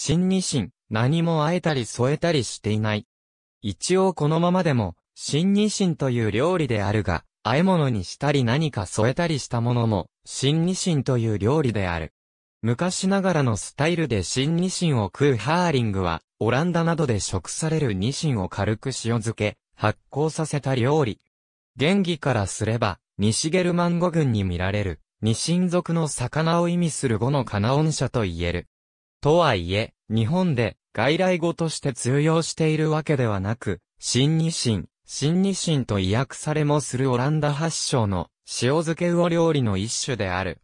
新ニシン、何もあえたり添えたりしていない。一応このままでも、新ニシンという料理であるが、和え物にしたり何か添えたりしたものも、新ニシンという料理である。昔ながらのスタイルで新ニシンを食うハーリングは、オランダなどで食されるニシンを軽く塩漬け、発酵させた料理。原義からすれば、西ゲルマン語群に見られる、二神族の魚を意味する語のカナオン社と言える。とはいえ、日本で外来語として通用しているわけではなく、新日清、新日清と意訳されもするオランダ発祥の塩漬け魚料理の一種である。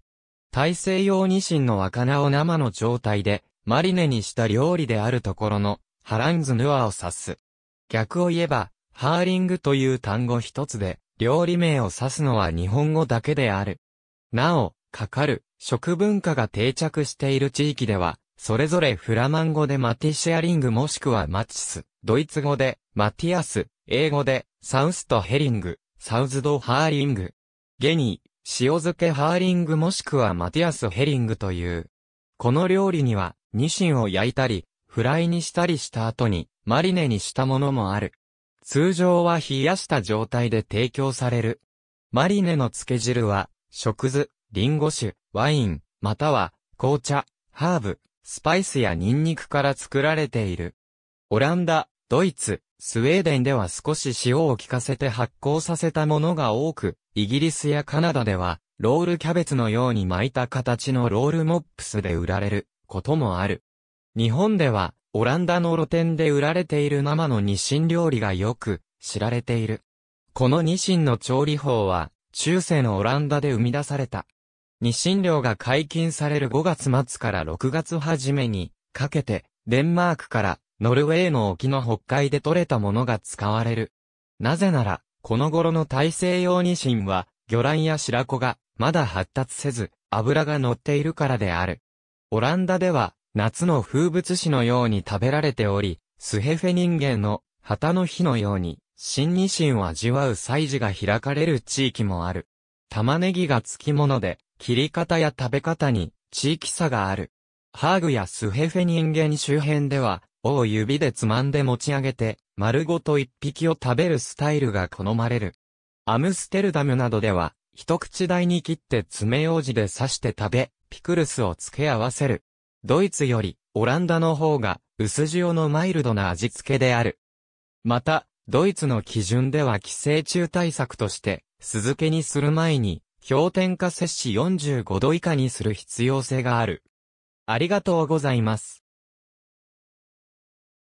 大西洋日シの若菜を生の状態でマリネにした料理であるところのハランズヌアを指す。逆を言えば、ハーリングという単語一つで料理名を指すのは日本語だけである。なお、かかる食文化が定着している地域では、それぞれフラマン語でマティシェアリングもしくはマチス、ドイツ語でマティアス、英語でサウストヘリング、サウズドハーリング、ゲニー、塩漬けハーリングもしくはマティアスヘリングという。この料理には、ニシンを焼いたり、フライにしたりした後に、マリネにしたものもある。通常は冷やした状態で提供される。マリネの漬け汁は、食酢、リンゴ酒、ワイン、または、紅茶、ハーブ、スパイスやニンニクから作られている。オランダ、ドイツ、スウェーデンでは少し塩を効かせて発酵させたものが多く、イギリスやカナダでは、ロールキャベツのように巻いた形のロールモップスで売られることもある。日本では、オランダの露店で売られている生のニシン料理がよく知られている。このニシンの調理法は、中世のオランダで生み出された。日清漁が解禁される5月末から6月初めにかけて、デンマークからノルウェーの沖の北海で取れたものが使われる。なぜなら、この頃の大西洋ニシンは、魚卵や白子がまだ発達せず、油が乗っているからである。オランダでは、夏の風物詩のように食べられており、スヘフェ人間の旗の日のように、新ニシンを味わう祭事が開かれる地域もある。玉ねぎが付き物で、切り方や食べ方に地域差がある。ハーグやスヘフェ人間周辺では、尾を指でつまんで持ち上げて、丸ごと一匹を食べるスタイルが好まれる。アムステルダムなどでは、一口大に切って爪楊枝で刺して食べ、ピクルスを付け合わせる。ドイツより、オランダの方が、薄塩のマイルドな味付けである。また、ドイツの基準では寄生虫対策として、酢漬けにする前に、氷点下摂氏45度以下にする必要性がある。ありがとうございます。